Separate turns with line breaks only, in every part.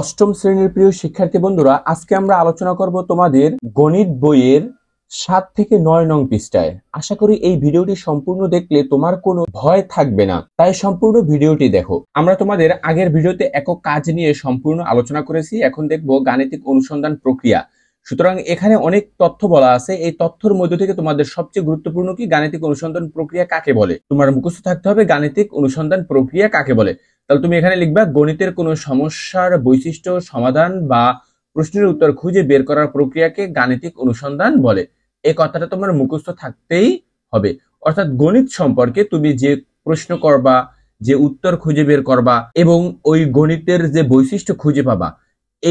অষ্টম শ্রেণীর প্রিয় শিক্ষার্থী বন্ধুরা আজকে আমরা আলোচনা করব তোমাদের গণিত বইয়ের সাত থেকে নয় নং পৃষ্ঠায় আশা করি এই ভিডিওটি সম্পূর্ণ দেখলে তোমার কোনো ভয় থাকবে না তাই সম্পূর্ণ ভিডিওটি দেখো আমরা তোমাদের আগের ভিডিওতে একক কাজ নিয়ে সম্পূর্ণ আলোচনা করেছি এখন দেখব গাণিতিক অনুসন্ধান প্রক্রিয়া সুতরাং এখানে অনেক তথ্য বলা আছে এই তথ্যের মধ্যে থেকে তোমাদের সবচেয়ে গুরুত্বপূর্ণ কি গাণিতিক অনুসন্ধান প্রক্রিয়া কাকে বলে তোমার মুখস্থ থাকতে হবে গাণিতিক অনুসন্ধান প্রক্রিয়া কাকে বলে তাহলে তুমি এখানে লিখবা গণিতের কোনো সমস্যার বৈশিষ্ট্য সমাধান বা প্রশ্নের উত্তর খুঁজে বের করার প্রক্রিয়াকে গাণিতিক অনুসন্ধান বলে এই কথাটা তোমার মুখস্থ থাকতেই হবে অর্থাৎ গণিত সম্পর্কে তুমি যে প্রশ্ন করবা যে উত্তর খুঁজে বের করবা এবং ওই গণিতের যে বৈশিষ্ট্য খুঁজে পাবা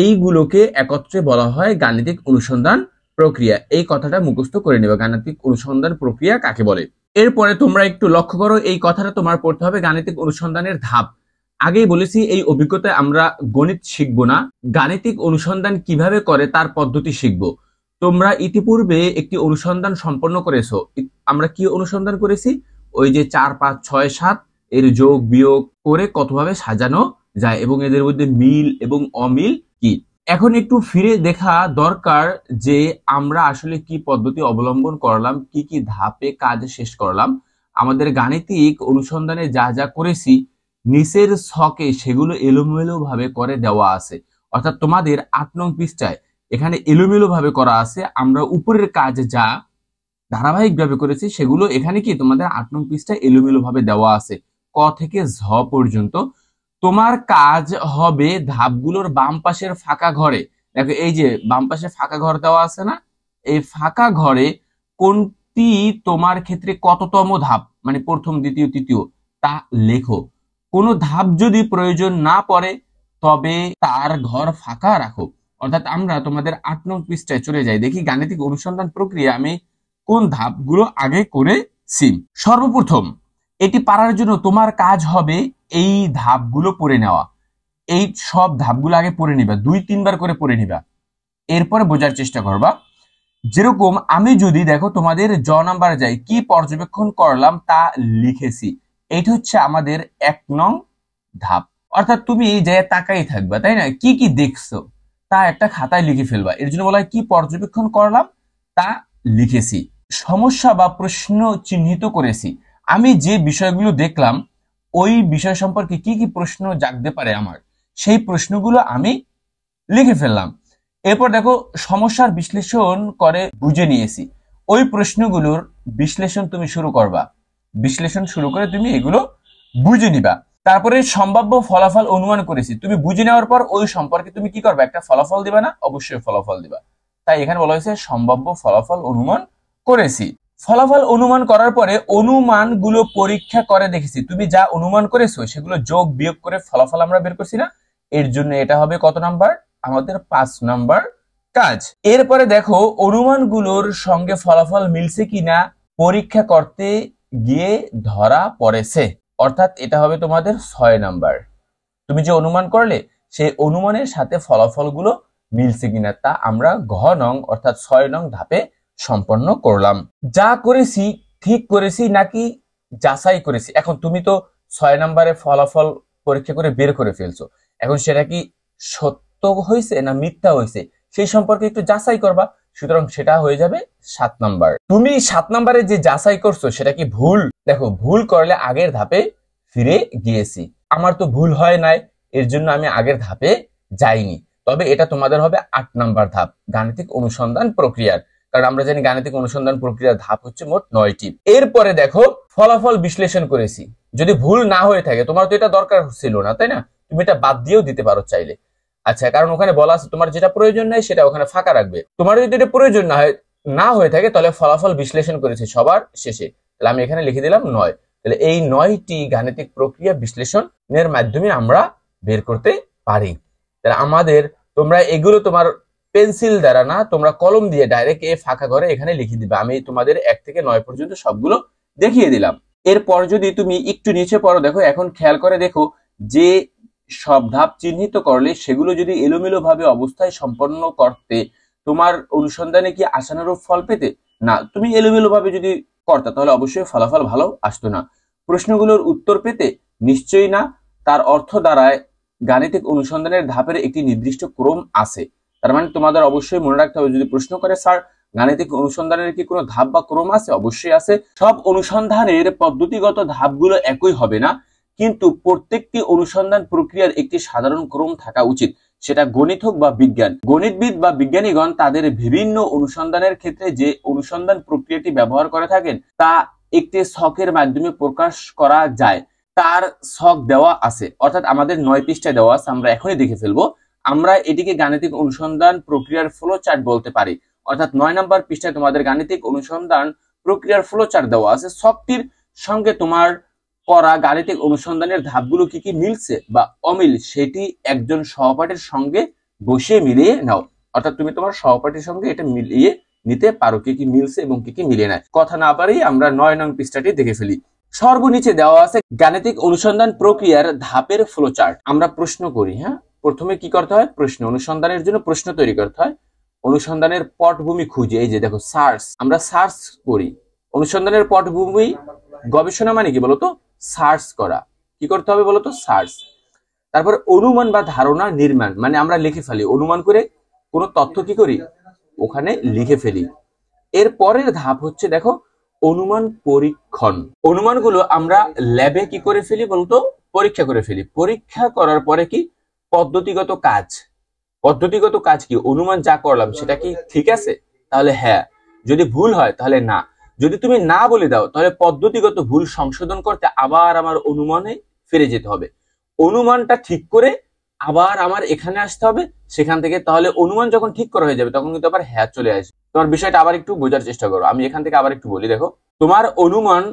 এইগুলোকে একত্রে বলা হয় গাণিতিক অনুসন্ধান প্রক্রিয়া এই কথাটা মুখস্থ করে নেবে গাণিতিক অনুসন্ধান প্রক্রিয়া কাকে বলে এরপরে তোমরা একটু লক্ষ্য করো এই কথাটা তোমার পড়তে হবে গাণিতিক অনুসন্ধানের ধাপ আগেই বলেছি এই অভিজ্ঞতায় আমরা গণিত শিখব না গাণিতিক অনুসন্ধান কিভাবে করে তার পদ্ধতি শিখব তোমরা ইতিপূর্বে একটি অনুসন্ধান সম্পন্ন করেছো আমরা কি অনুসন্ধান করেছি ওই যে চার পাঁচ ছয় সাত এর যোগ বিয়োগ করে কতভাবে সাজানো যায় এবং এদের মধ্যে মিল এবং অমিল কি এখন একটু ফিরে দেখা দরকার যে আমরা আসলে কি পদ্ধতি অবলম্বন করলাম কি কি ধাপে কাজ শেষ করলাম আমাদের গাণিতিক অনুসন্ধানে যা যা করেছি নিচের ছকে সেগুলো এলোমেলো ভাবে করে দেওয়া আছে অর্থাৎ তোমাদের আট নং পৃষ্ঠায় এখানে এলোমেলো ভাবে করা আছে আমরা উপরের কাজ যা ধারাবাহিকভাবে করেছি সেগুলো এখানে কি তোমাদের আট নং পৃষ্ঠায় এলোমেলোভাবে দেওয়া আছে ক থেকে ঝ পর্যন্ত তোমার কাজ হবে ধাপগুলোর বাম পাশের ফাঁকা ঘরে দেখো এই যে বাম পাশে ফাঁকা ঘর দেওয়া আছে না এই ফাঁকা ঘরে কোনটি তোমার ক্ষেত্রে কততম ধাপ মানে প্রথম দ্বিতীয় তৃতীয় তা লেখো কোনো ধাপ যদি প্রয়োজন না পড়ে তবে তার ঘর ফাঁকা রাখো অর্থাৎ আমরা তোমাদের আট নং পৃষ্ঠায় চলে যাই দেখি গাণিতিক অনুসন্ধান প্রক্রিয়া আমি কোন ধাপগুলো আগে করেছি সর্বপ্রথম এটি পারার জন্য তোমার কাজ হবে এই ধাপগুলো পড়ে নেওয়া এই সব ধাপগুলো আগে পড়ে নিবা দুই তিনবার করে পড়ে নিবা এরপরে বোঝার চেষ্টা করবা যেরকম আমি যদি দেখো তোমাদের জ নাম্বার যাই কি পর্যবেক্ষণ করলাম তা লিখেছি এটি হচ্ছে আমাদের এক নং ধাপ অর্থাৎ তুমি এই জায়গায় তাকাই থাকবা তাই না কি কি দেখছো তা একটা খাতায় লিখে ফেলবা এর জন্য বলা হয় কি পর্যবেক্ষণ করলাম তা লিখেছি সমস্যা বা প্রশ্ন চিহ্নিত করেছি আমি যে বিষয়গুলো দেখলাম ওই বিষয় সম্পর্কে কি কি প্রশ্ন জাগতে পারে আমার সেই প্রশ্নগুলো আমি লিখে ফেললাম এরপর দেখো সমস্যার বিশ্লেষণ করে বুঝে নিয়েছি ওই প্রশ্নগুলোর বিশ্লেষণ তুমি শুরু করবা বিশ্লেষণ শুরু করে তুমি এগুলো বুঝে নিবা তারপরে সম্ভাব্য ফলাফল অনুমান করেছি তুমি বুঝে নেওয়ার পর ওই সম্পর্কে তুমি কি করবে একটা ফলাফল দিবা না অবশ্যই ফলাফল দিবা তাই এখানে বলা হয়েছে সম্ভাব্য ফলাফল অনুমান করেছি ফলাফল অনুমান করার পরে অনুমানগুলো পরীক্ষা করে দেখেছি তুমি যা অনুমান করেছো সেগুলো যোগ বিয়োগ করে ফলাফল আমরা বের করছি না এর জন্য এটা হবে কত নাম্বার আমাদের পাঁচ নাম্বার কাজ এরপরে দেখো অনুমানগুলোর সঙ্গে ফলাফল মিলছে কিনা পরীক্ষা করতে গিয়ে ধরা পড়েছে অর্থাৎ এটা হবে তোমাদের ছয় নাম্বার তুমি যে অনুমান করলে সেই অনুমানের সাথে ফলাফলগুলো মিলছে কিনা তা আমরা ঘ নং অর্থাৎ ছয় নং ধাপে সম্পন্ন করলাম যা করেছি ঠিক করেছি নাকি যাচাই করেছি এখন তুমি তো ছয় নম্বরে ফলাফল পরীক্ষা করে বের করে ফেলছো এখন সেটা কি সত্য হয়েছে না মিথ্যা হয়েছে সেই সম্পর্কে একটু যাচাই করবা সুতরাং সেটা হয়ে যাবে সাত নাম্বার তুমি সাত নাম্বারে যে যাচাই করছো সেটা কি ভুল দেখো ভুল করলে আগের ধাপে ফিরে গিয়েছি আমার তো ভুল হয় নাই এর জন্য আমি আগের ধাপে যাইনি তবে এটা তোমাদের হবে আট নাম্বার ধাপ গাণিতিক অনুসন্ধান প্রক্রিয়ার কারণ আমরা জানি গাণিতিক অনুসন্ধান প্রক্রিয়ার ধাপ হচ্ছে মোট নয়টি এরপরে দেখো ফলাফল বিশ্লেষণ করেছি যদি ভুল না হয়ে থাকে তোমার তো এটা দরকার ছিল না তাই না তুমি এটা বাদ দিয়েও দিতে পারো চাইলে আচ্ছা কারণ ওখানে বলা আছে তোমার যেটা প্রয়োজন নাই সেটা ওখানে ফাঁকা রাখবে তোমার যদি এটা প্রয়োজন না হয় না হয়ে থাকে তাহলে ফলাফল বিশ্লেষণ করেছে সবার শেষে তাহলে আমি এখানে লিখে দিলাম নয় তাহলে এই নয়টি গাণিতিক প্রক্রিয়া বিশ্লেষণের মাধ্যমে আমরা বের করতে পারি তাহলে আমাদের তোমরা এগুলো তোমার পেন্সিল দ্বারা না তোমরা কলম দিয়ে ডাইরেক্ট এ ফাঁকা করে এখানে লিখে দিবে আমি তোমাদের এক থেকে নয় পর্যন্ত সবগুলো দেখিয়ে দিলাম এরপর যদি তুমি একটু নিচে পড়ো দেখো এখন খেয়াল করে দেখো যে সব ধাপ চিহ্নিত করলে সেগুলো যদি এলোমেলোভাবে অবস্থায় সম্পন্ন করতে তোমার অনুসন্ধানে কি আশানুরূপ ফল পেতে না তুমি এলোমেলো ভাবে যদি করতে তাহলে অবশ্যই ফলাফল ভালো আসতো না প্রশ্নগুলোর উত্তর পেতে নিশ্চয়ই না তার অর্থ দ্বারায় গাণিতিক অনুসন্ধানের ধাপের একটি নির্দিষ্ট ক্রম আছে তার মানে তোমাদের অবশ্যই মনে রাখতে হবে যদি প্রশ্ন করে স্যার গাণিতিক অনুসন্ধানের কি কোনো ধাপ বা ক্রম আছে অবশ্যই আছে সব অনুসন্ধানের পদ্ধতিগত ধাপগুলো একই হবে না কিন্তু প্রত্যেকটি অনুসন্ধান প্রক্রিয়ার একটি সাধারণ ক্রম থাকা উচিত সেটা গণিত হোক বা বিজ্ঞান গণিতবিদ বা বিজ্ঞানীগণ তাদের বিভিন্ন অনুসন্ধানের ক্ষেত্রে যে অনুসন্ধান প্রক্রিয়াটি ব্যবহার করে থাকেন তা একটি শখের মাধ্যমে প্রকাশ করা যায় তার শখ দেওয়া আছে অর্থাৎ আমাদের নয় পৃষ্ঠায় দেওয়া আছে আমরা এখনই দেখে ফেলবো আমরা এটিকে গাণিতিক অনুসন্ধান প্রক্রিয়ার ফ্লো চার্ট বলতে পারি অর্থাৎ নয় নম্বর পৃষ্ঠায় তোমাদের গাণিতিক অনুসন্ধান প্রক্রিয়ার ফ্লো চার্ট দেওয়া আছে শখটির সঙ্গে তোমার করা গাণিতিক অনুসন্ধানের ধাপগুলো কি কি মিলছে বা অমিল সেটি একজন সহপাঠীর সঙ্গে বসিয়ে মিলিয়ে নাও অর্থাৎ তুমি তোমার সহপাঠীর সঙ্গে এটা মিলিয়ে নিতে পারো কি কি মিলছে এবং কি কি মিলে নেয় কথা না পারেই আমরা নয় নং পৃষ্ঠাটি দেখে ফেলি সর্বনিচে দেওয়া আছে গাণিতিক অনুসন্ধান প্রক্রিয়ার ধাপের ফ্লো চার্ট আমরা প্রশ্ন করি হ্যাঁ প্রথমে কি করতে হয় প্রশ্ন অনুসন্ধানের জন্য প্রশ্ন তৈরি করতে হয় অনুসন্ধানের পটভূমি খুঁজে এই যে দেখো সার্চ আমরা সার্চ করি অনুসন্ধানের পটভূমি গবেষণা মানে কি বলতো সার্চ করা কি করতে হবে বলতো সার্চ তারপর অনুমান বা ধারণা নির্মাণ মানে আমরা লিখে ফেলি অনুমান করে কোনো তথ্য কি করি ওখানে লিখে ফেলি এর পরের ধাপ হচ্ছে দেখো অনুমান পরীক্ষণ অনুমানগুলো আমরা ল্যাবে কি করে ফেলি বলতো পরীক্ষা করে ফেলি পরীক্ষা করার পরে কি পদ্ধতিগত কাজ পদ্ধতিগত কাজ কি অনুমান যা করলাম সেটা কি ঠিক আছে তাহলে হ্যাঁ যদি ভুল হয় তাহলে না যদি তুমি না বলে দাও তাহলে পদ্ধতিগত ভুল সংশোধন করতে আবার আমার অনুমানে ফিরে যেতে হবে অনুমানটা ঠিক করে আবার আমার এখানে আসতে হবে সেখান থেকে তাহলে অনুমান যখন ঠিক করা হয়ে যাবে তখন কিন্তু আবার হ্যাঁ চলে আসবে তোমার বিষয়টা আবার একটু বোঝার চেষ্টা করো আমি এখান থেকে আবার একটু বলি দেখো তোমার অনুমান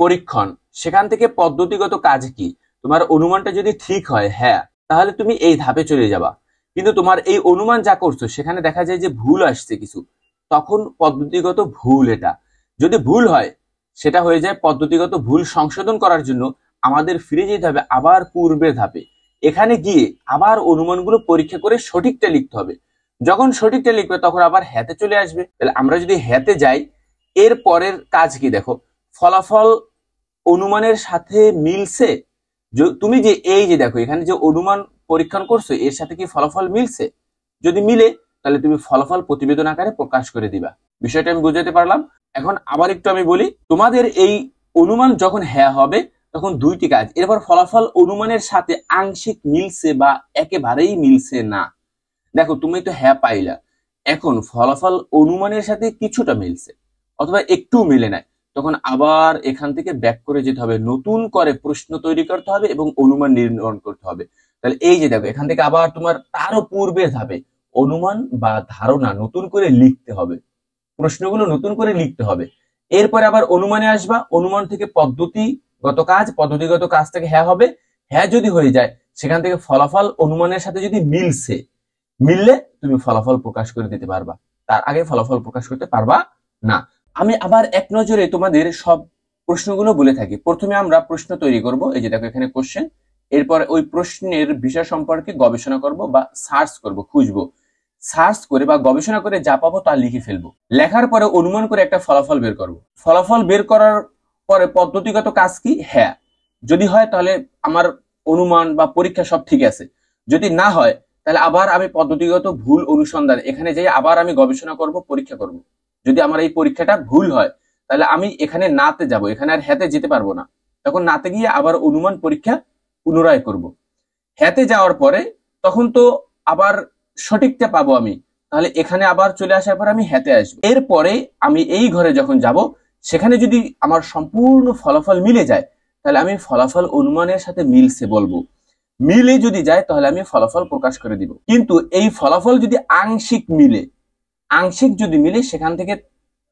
পরীক্ষণ সেখান থেকে পদ্ধতিগত কাজ কি তোমার অনুমানটা যদি ঠিক হয় হ্যাঁ তাহলে তুমি এই ধাপে চলে যাবা কিন্তু তোমার এই অনুমান যা করছো সেখানে দেখা যায় যে ভুল আসছে কিছু তখন পদ্ধতিগত ভুল এটা যদি ভুল হয় সেটা হয়ে যায় পদ্ধতিগত ভুল সংশোধন করার জন্য আমাদের ফিরে যেতে হবে আবার পূর্বের ধাপে এখানে গিয়ে আবার অনুমানগুলো পরীক্ষা করে সঠিকটা লিখতে হবে যখন সঠিকটা লিখবে তখন আবার হ্যাতে চলে আসবে তাহলে আমরা যদি হ্যাতে যাই এর পরের কাজ কি দেখো ফলাফল অনুমানের সাথে মিলছে তুমি যে এই যে দেখো এখানে যে অনুমান পরীক্ষণ করছো এর সাথে কি ফলাফল মিলছে যদি মিলে তাহলে তুমি ফলাফল প্রতিবেদন আকারে প্রকাশ করে দিবা বিষয়টা আমি বুঝাতে পারলাম এখন আবার একটু আমি বলি তোমাদের এই অনুমান যখন হ্যাঁ হবে তখন দুইটি কাজ এরপর ফলাফল অনুমানের সাথে আংশিক মিলছে বা একেবারেই মিলছে না দেখো তুমি তো হ্যাঁ পাইলা এখন ফলাফল অনুমানের সাথে কিছুটা মিলছে অথবা একটু মিলে নাই তখন আবার এখান থেকে ব্যাক করে যেতে হবে নতুন করে প্রশ্ন তৈরি করতে হবে এবং অনুমান নির্ণয় করতে হবে তাহলে এই যে দেখো এখান থেকে আবার তোমার তারও পূর্বে যাবে অনুমান বা ধারণা নতুন করে লিখতে হবে প্রশ্নগুলো নতুন করে লিখতে হবে এরপরে আবার অনুমানে আসবা অনুমান থেকে পদ্ধতিগত কাজ পদ্ধতিগত কাজ থেকে হ্যাঁ হবে হ্যাঁ যদি হয়ে যায় সেখান থেকে ফলাফল অনুমানের সাথে যদি মিলছে মিললে তুমি ফলাফল প্রকাশ করে দিতে পারবা তার আগে ফলাফল প্রকাশ করতে পারবা না আমি আবার এক নজরে তোমাদের সব প্রশ্নগুলো বলে থাকি প্রথমে আমরা প্রশ্ন তৈরি করব এই যে দেখো এখানে কোশ্চেন এরপর ওই প্রশ্নের বিষয় সম্পর্কে গবেষণা করব বা সার্চ করব খুঁজবো সার্চ করে বা গবেষণা করে যা পাবো তা লিখে ফেলবো লেখার পরে অনুমান করে একটা ফলাফল বের করব ফলাফল বের করার পরে পদ্ধতিগত কাজ কি হ্যাঁ যদি হয় তাহলে আমার অনুমান বা পরীক্ষা সব ঠিক আছে যদি না হয় তাহলে আবার আমি পদ্ধতিগত ভুল অনুসন্ধান এখানে যাই আবার আমি গবেষণা করব পরীক্ষা করব যদি আমার এই পরীক্ষাটা ভুল হয় তাহলে আমি এখানে নাতে যাব এখানে আর হ্যাতে যেতে পারবো না তখন নাতে গিয়ে আবার অনুমান পরীক্ষা পুনরায় করব হ্যাতে যাওয়ার পরে তখন তো আবার সঠিকটা পাবো আমি তাহলে এখানে আবার চলে আসার পর আমি হেঁতে আসবো এরপরে আমি এই ঘরে যখন যাব সেখানে যদি আমার সম্পূর্ণ ফলাফল মিলে যায় তাহলে আমি ফলাফল অনুমানের সাথে মিলছে বলবো মিলে যদি যায় তাহলে আমি ফলাফল প্রকাশ করে দিব কিন্তু এই ফলাফল যদি আংশিক মিলে আংশিক যদি মিলে সেখান থেকে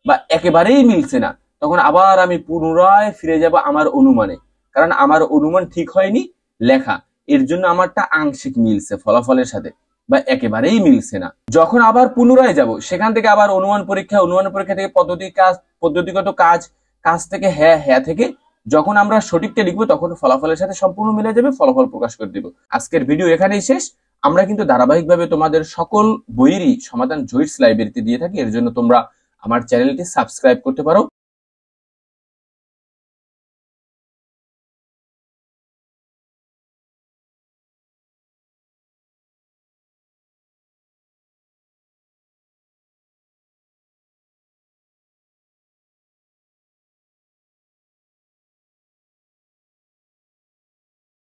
বা একেবারেই মিলছে না তখন আবার আমি পুনরায় ফিরে যাব আমার অনুমানে কারণ আমার অনুমান ঠিক হয়নি লেখা এর জন্য আমারটা আংশিক মিলছে ফলাফলের সাথে বা একেবারেই মিলছে না যখন আবার পুনরায় যাব সেখান থেকে আবার অনুমান পরীক্ষা অনুমান পরীক্ষা থেকে পদ্ধতি কাজ পদ্ধতিগত কাজ কাজ থেকে হ্যাঁ হ্যাঁ থেকে যখন আমরা সঠিকটা লিখবো তখন ফলাফলের সাথে সম্পূর্ণ মিলে যাবে ফলাফল প্রকাশ করে দিব আজকের ভিডিও এখানেই শেষ আমরা কিন্তু ধারাবাহিকভাবে তোমাদের সকল বইয়েরই সমাধান জয়িস লাইব্রেরিতে দিয়ে থাকি এর জন্য তোমরা আমার চ্যানেলটি সাবস্ক্রাইব করতে পারো